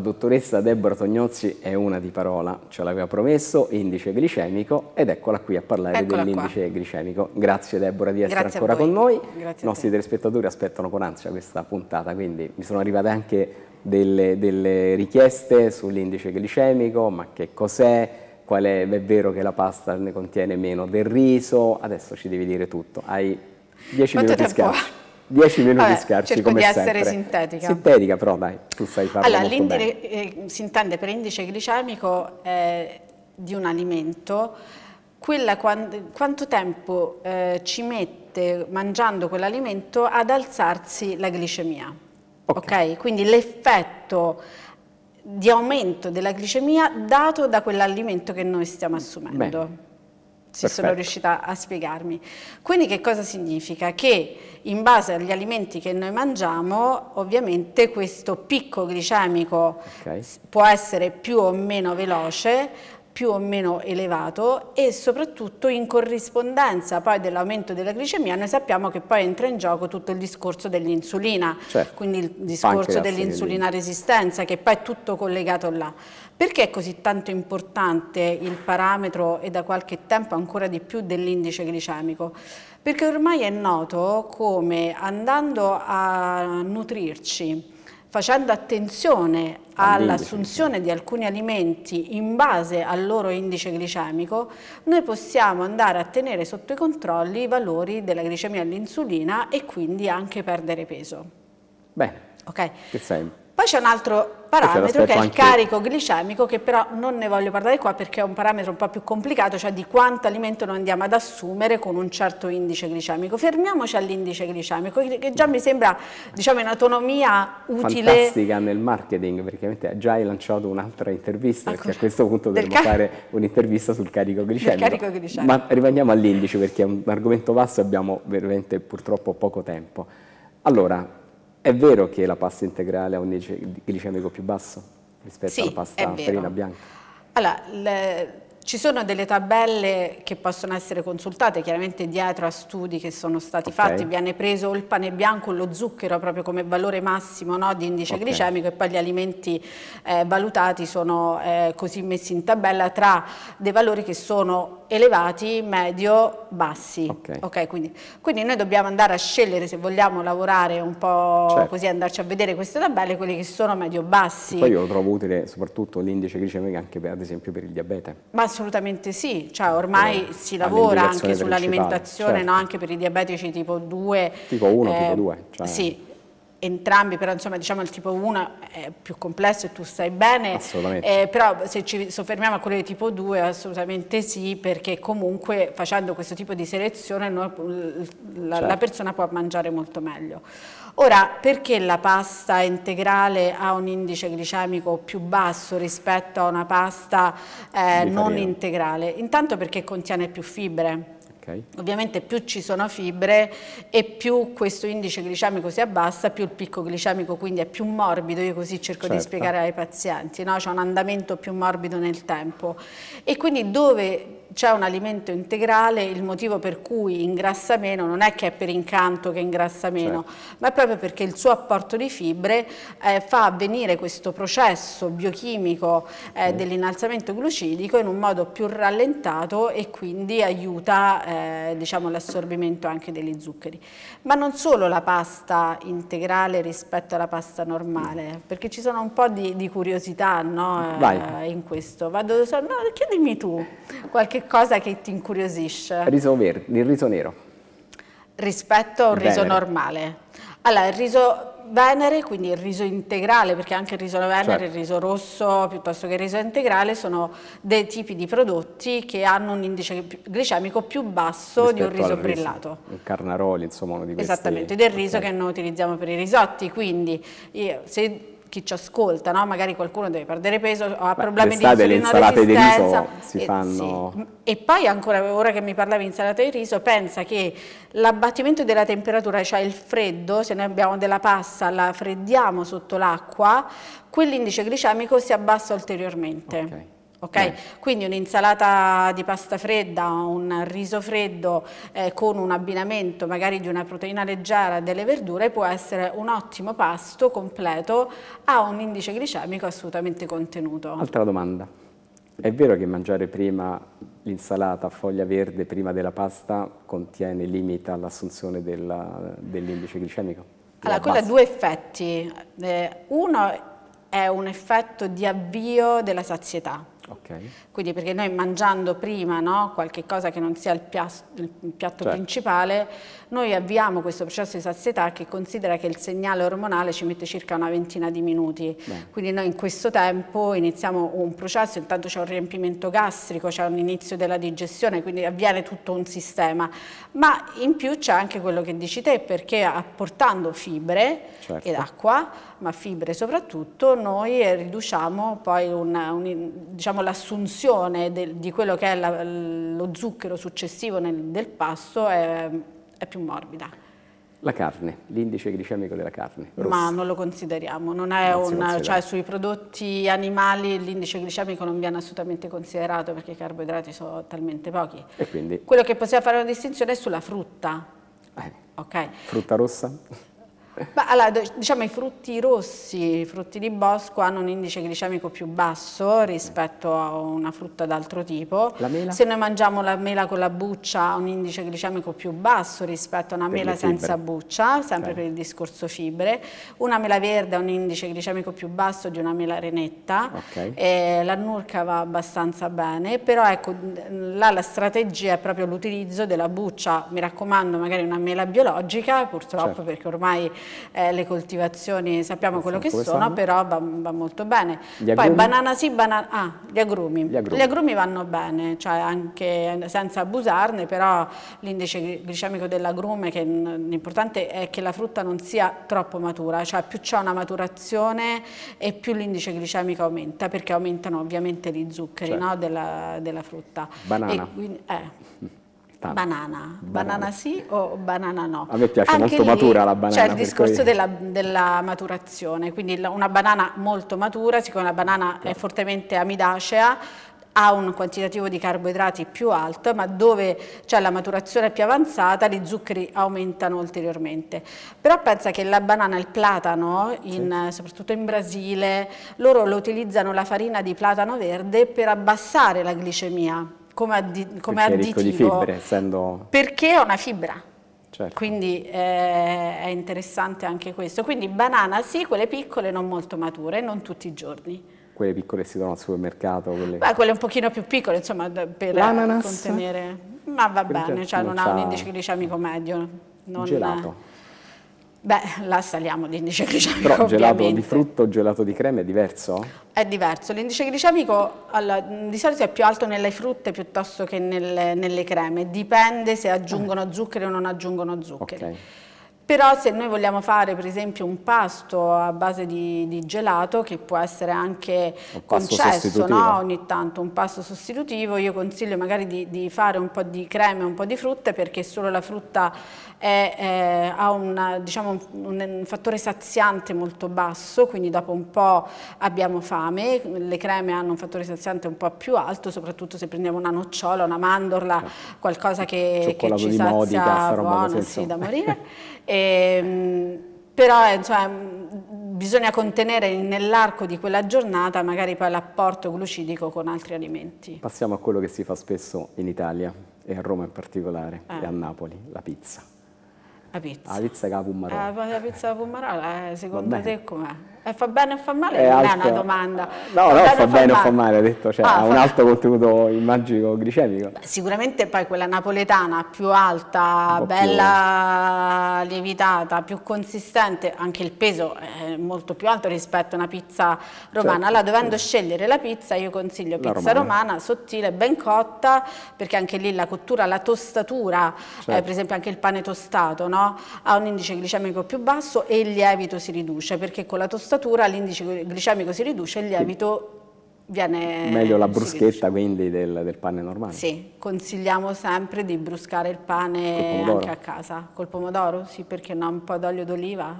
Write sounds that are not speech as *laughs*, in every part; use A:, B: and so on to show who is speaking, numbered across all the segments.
A: La dottoressa Deborah Tognozzi è una di parola, ce l'aveva promesso, indice glicemico ed eccola qui a parlare eccola dell'indice qua. glicemico. Grazie Deborah di essere Grazie ancora con noi. Grazie I nostri telespettatori aspettano con ansia questa puntata, quindi mi sono arrivate anche delle, delle richieste sull'indice glicemico, ma che cos'è, qual è, è vero che la pasta ne contiene meno del riso, adesso ci devi dire tutto. Hai 10 minuti di scherzo. 10 minuti Vabbè, scarsi cerco come di sempre. essere sintetica. Sintetica però dai, tu sai farlo Allora, l'indice
B: eh, si intende per indice glicemico eh, di un alimento quella, quanto tempo eh, ci mette mangiando quell'alimento ad alzarsi la glicemia. Okay. ok? Quindi l'effetto di aumento della glicemia dato da quell'alimento che noi stiamo assumendo. Bene si Perfetto. sono riuscita a spiegarmi. Quindi che cosa significa? Che in base agli alimenti che noi mangiamo, ovviamente questo picco glicemico okay. può essere più o meno veloce, più o meno elevato e soprattutto in corrispondenza poi dell'aumento della glicemia noi sappiamo che poi entra in gioco tutto il discorso dell'insulina, certo. quindi il discorso dell'insulina resistenza che poi è tutto collegato là. Perché è così tanto importante il parametro e da qualche tempo ancora di più dell'indice glicemico? Perché ormai è noto come andando a nutrirci, facendo attenzione all'assunzione di alcuni alimenti in base al loro indice glicemico, noi possiamo andare a tenere sotto i controlli i valori della glicemia all'insulina e quindi anche perdere peso. Bene, okay. che sempre. Poi c'è un altro parametro che è il carico glicemico che però non ne voglio parlare qua perché è un parametro un po' più complicato, cioè di quanto alimento noi andiamo ad assumere con un certo indice glicemico. Fermiamoci all'indice glicemico che già mi sembra diciamo in autonomia utile. Fantastica
A: nel marketing perché già hai lanciato un'altra intervista perché a ecco. questo punto Del dovremmo fare un'intervista sul carico glicemico. carico glicemico. Ma rimaniamo all'indice perché è un argomento vasto e abbiamo veramente purtroppo poco tempo. Allora, è vero che la pasta integrale ha un glicemico più basso rispetto sì, alla pasta farina bianca?
B: Allora, le, ci sono delle tabelle che possono essere consultate, chiaramente dietro a studi che sono stati okay. fatti, viene preso il pane bianco e lo zucchero proprio come valore massimo no, di indice okay. glicemico e poi gli alimenti eh, valutati sono eh, così messi in tabella tra dei valori che sono elevati, medio, bassi. Okay. okay quindi, quindi, noi dobbiamo andare a scegliere se vogliamo lavorare un po' certo. così, andarci a vedere queste tabelle, quelli che sono medio-bassi. Poi io lo
A: trovo utile soprattutto l'indice glicemico anche per, ad esempio per il diabete.
B: Ma assolutamente sì, cioè, ormai eh, si lavora anche sull'alimentazione, certo. no? anche per i diabetici tipo 2. Tipo 1, eh, tipo 2. Cioè. Sì, entrambi, però insomma diciamo il tipo 1 è più complesso e tu stai bene, eh, però se ci soffermiamo a quello di tipo 2 assolutamente sì, perché comunque facendo questo tipo di selezione noi, la, certo. la persona può mangiare molto meglio. Ora, perché la pasta integrale ha un indice glicemico più basso rispetto a una pasta eh, non integrale? Intanto perché contiene più fibre Okay. Ovviamente più ci sono fibre e più questo indice glicemico si abbassa, più il picco glicemico quindi è più morbido, io così cerco certo. di spiegare ai pazienti, no? c'è un andamento più morbido nel tempo e quindi dove c'è un alimento integrale, il motivo per cui ingrassa meno non è che è per incanto che ingrassa meno, certo. ma è proprio perché il suo apporto di fibre eh, fa avvenire questo processo biochimico eh, mm. dell'innalzamento glucidico in un modo più rallentato e quindi aiuta eh, diciamo, l'assorbimento anche degli zuccheri. Ma non solo la pasta integrale rispetto alla pasta normale, mm. perché ci sono un po' di, di curiosità no, eh, in questo. Vado, so, no, chiedimi tu qualche che cosa che ti incuriosisce? Riso
A: verde, il riso nero.
B: Rispetto a un riso normale. Allora, il riso venere, quindi il riso integrale, perché anche il riso venere, certo. il riso rosso piuttosto che il riso integrale, sono dei tipi di prodotti che hanno un indice glicemico più basso Rispetto di un riso brillato.
A: il carnaroli, insomma, uno di questi. Esattamente,
B: del riso okay. che noi utilizziamo per i risotti, quindi se chi ci ascolta, no? magari qualcuno deve perdere peso, ha problemi di insulina resistenza. di riso si e, fanno... Sì. E poi ancora, ora che mi parlavi di insalata di riso, pensa che l'abbattimento della temperatura, cioè il freddo, se noi abbiamo della pasta, la freddiamo sotto l'acqua, quell'indice glicemico si abbassa ulteriormente. Okay. Okay? Quindi un'insalata di pasta fredda, un riso freddo eh, con un abbinamento magari di una proteina leggera e delle verdure può essere un ottimo pasto completo a un indice glicemico assolutamente contenuto. Altra
A: domanda, è vero che mangiare prima l'insalata a foglia verde prima della pasta contiene, limita all'assunzione dell'indice dell glicemico? Allora, quello ha due
B: effetti. Eh, uno è un effetto di avvio della sazietà, Okay. Quindi perché noi mangiando prima no, qualche cosa che non sia il, piatto, il piatto certo. principale, noi avviamo questo processo di sazietà che considera che il segnale ormonale ci mette circa una ventina di minuti. Beh. Quindi noi in questo tempo iniziamo un processo, intanto c'è un riempimento gastrico, c'è un inizio della digestione, quindi avviene tutto un sistema. Ma in più c'è anche quello che dici te, perché apportando fibre certo. ed acqua, ma fibre soprattutto, noi riduciamo poi un, un diciamo, diciamo, l'assunzione di quello che è la, lo zucchero successivo nel, del pasto è, è più morbida.
A: La carne, l'indice glicemico della carne. Rossa. Ma
B: non lo consideriamo, non non un, cioè, sui prodotti animali l'indice glicemico non viene assolutamente considerato perché i carboidrati sono talmente pochi. Quindi... Quello che possiamo fare una distinzione è sulla frutta. Eh, okay.
A: Frutta rossa?
B: Beh, allora, diciamo i frutti rossi, i frutti di bosco hanno un indice glicemico più basso rispetto a una frutta d'altro tipo. La mela? Se noi mangiamo la mela con la buccia ha un indice glicemico più basso rispetto a una per mela senza buccia, sempre okay. per il discorso fibre. Una mela verde ha un indice glicemico più basso di una mela renetta. Okay. Eh, la nurca va abbastanza bene, però ecco, là la strategia è proprio l'utilizzo della buccia. Mi raccomando, magari una mela biologica, purtroppo certo. perché ormai eh, le coltivazioni sappiamo quello che sono, sono, però va, va molto bene. Poi banana sì, banana... Ah, gli agrumi. gli agrumi. Gli agrumi vanno bene, cioè anche senza abusarne, però l'indice glicemico dell'agrume, l'importante è che la frutta non sia troppo matura, cioè più c'è una maturazione e più l'indice glicemico aumenta, perché aumentano ovviamente gli zuccheri certo. no, della, della, frutta. Banana. Quindi, eh. Tanto. Banana. banana, sì o banana no. A me piace Anche molto lì, matura la banana. C'è il discorso cui... della, della, maturazione, quindi una banana molto matura, siccome la banana sì. è certo. fortemente amidacea, ha un quantitativo di carboidrati più alto, ma dove c'è la maturazione più avanzata gli zuccheri aumentano ulteriormente. Però pensa che la banana il platano, in, sì. soprattutto in Brasile, loro lo utilizzano la farina di platano verde per abbassare la glicemia come, addi- come perché additivo. Perché ricco di fibre,
A: essendo...
B: Perché è una fibra. Certo. Quindi eh, è interessante anche questo. Quindi banana sì, quelle piccole non molto mature, non tutti i giorni.
A: Quelle piccole si trovano al supermercato? Quelle... Beh,
B: quelle un pochino più piccole, insomma, per contenere... Ma va Quindi bene, cioè non, non ha un indice glicemico medio. Non... Gelato. Beh, là saliamo l'indice glicemico. *laughs* Però gelato di
A: frutto o gelato di crema è diverso?
B: È diverso. L'indice glicemico allora, di solito è più alto nelle frutte piuttosto che nelle, nelle creme. Dipende se aggiungono eh. zuccheri o non aggiungono zuccheri. Okay. Però se noi vogliamo fare per esempio un pasto a base di, di gelato, che può essere anche concesso no? ogni tanto, un pasto sostitutivo, io consiglio magari di, di, fare un po' di creme, un po' di frutta, perché solo la frutta è, è, eh, ha una, diciamo, un, un, fattore saziante molto basso, quindi dopo un po' abbiamo fame, le creme hanno un fattore saziante un po' più alto, soprattutto se prendiamo una nocciola, una mandorla, certo. qualcosa che, che ci sazia modica, buona, sì, da morire. *laughs* e, ehm, però insomma, bisogna contenere nell'arco di quella giornata magari poi l'apporto glucidico con altri alimenti.
A: Passiamo a quello che si fa spesso in Italia e a Roma in particolare eh. e a Napoli, la pizza. Eh, la pizza. La pizza con la pomarò. La,
B: eh, pizza che la pomarò, secondo te com'è? E eh, fa bene o fa male? È non alto. è una domanda. No, fa no, bene fa bene o fa male, ha
A: detto, cioè, ah, ha un fa... alto contenuto immaginico glicemico. Beh,
B: sicuramente poi quella napoletana più alta, bella più... lievitata, più consistente, anche il peso è molto più alto rispetto a una pizza romana. Certo. Allora, dovendo sì. scegliere la pizza, io consiglio pizza romana. romana. sottile, ben cotta, perché anche lì la cottura, la tostatura, eh, certo. eh, per esempio anche il pane tostato, no? ha un indice glicemico più basso e il lievito si riduce, perché con la tostatura tostatura, l'indice glicemico si riduce e il lievito viene... Meglio la bruschetta
A: quindi del, del, pane normale. Sì,
B: consigliamo sempre di bruscare il pane anche a casa. Col pomodoro? Sì, perché no, un po' d'olio d'oliva.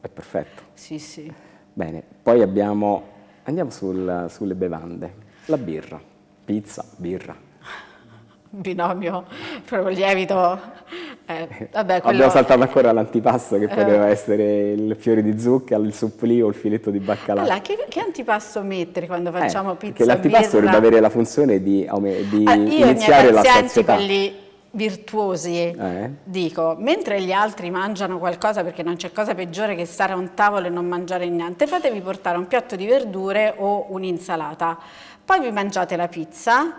A: È perfetto. Sì, sì. Bene, poi abbiamo... andiamo sul, sulle bevande. La birra, pizza, birra. *laughs*
B: Binomio, proprio lievito eh, vabbè, quello... Abbiamo saltato
A: ancora l'antipasto che eh. poteva essere il fiore di zucca, il supplì o il filetto di baccalà. Allora,
B: che, che antipasto mettere quando eh, facciamo eh, pizza? Perché l'antipasto dovrebbe avere
A: la funzione di, di ah, io iniziare la pazienti, Quelli
B: virtuosi, eh. dico, mentre gli altri mangiano qualcosa perché non c'è cosa peggiore che stare a un tavolo e non mangiare niente, fatevi portare un piatto di verdure o un'insalata, poi vi mangiate la pizza,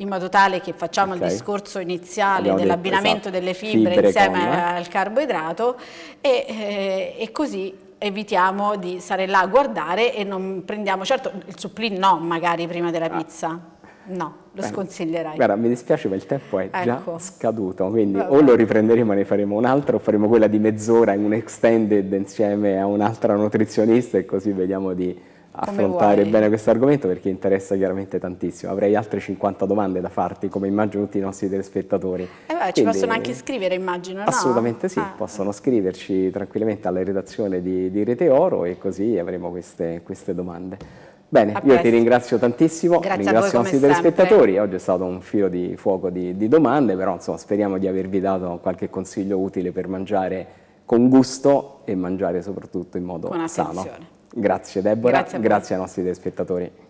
B: in modo tale che facciamo okay. il discorso iniziale dell'abbinamento esatto, delle fibre, fibre insieme con, eh? al carboidrato e, eh, e così evitiamo di stare là a guardare e non prendiamo, certo il supplì no magari prima della ah. pizza. No, lo Bene. sconsiglierai. Guarda,
A: mi dispiace ma il tempo è ecco. già scaduto, quindi Vabbè. o lo riprenderemo e ne faremo un'altra o faremo quella di mezz'ora in un extended insieme a un'altra nutrizionista e così vediamo di affrontare bene questo argomento perché interessa chiaramente tantissimo. Avrei altre 50 domande da farti, come immagino tutti i nostri telespettatori. Eh beh, ci possono anche
B: scrivere, immagino, Assolutamente
A: no? sì, ah. possono scriverci tranquillamente alla redazione di, di Rete Oro e così avremo queste, queste domande. Bene, io ti ringrazio tantissimo, Grazie ringrazio i nostri telespettatori, oggi è stato un filo di fuoco di, di domande, però insomma, speriamo di avervi dato qualche consiglio utile per mangiare con gusto e mangiare soprattutto in modo sano. Grazie Deborah, grazie, grazie ai nostri telespettatori.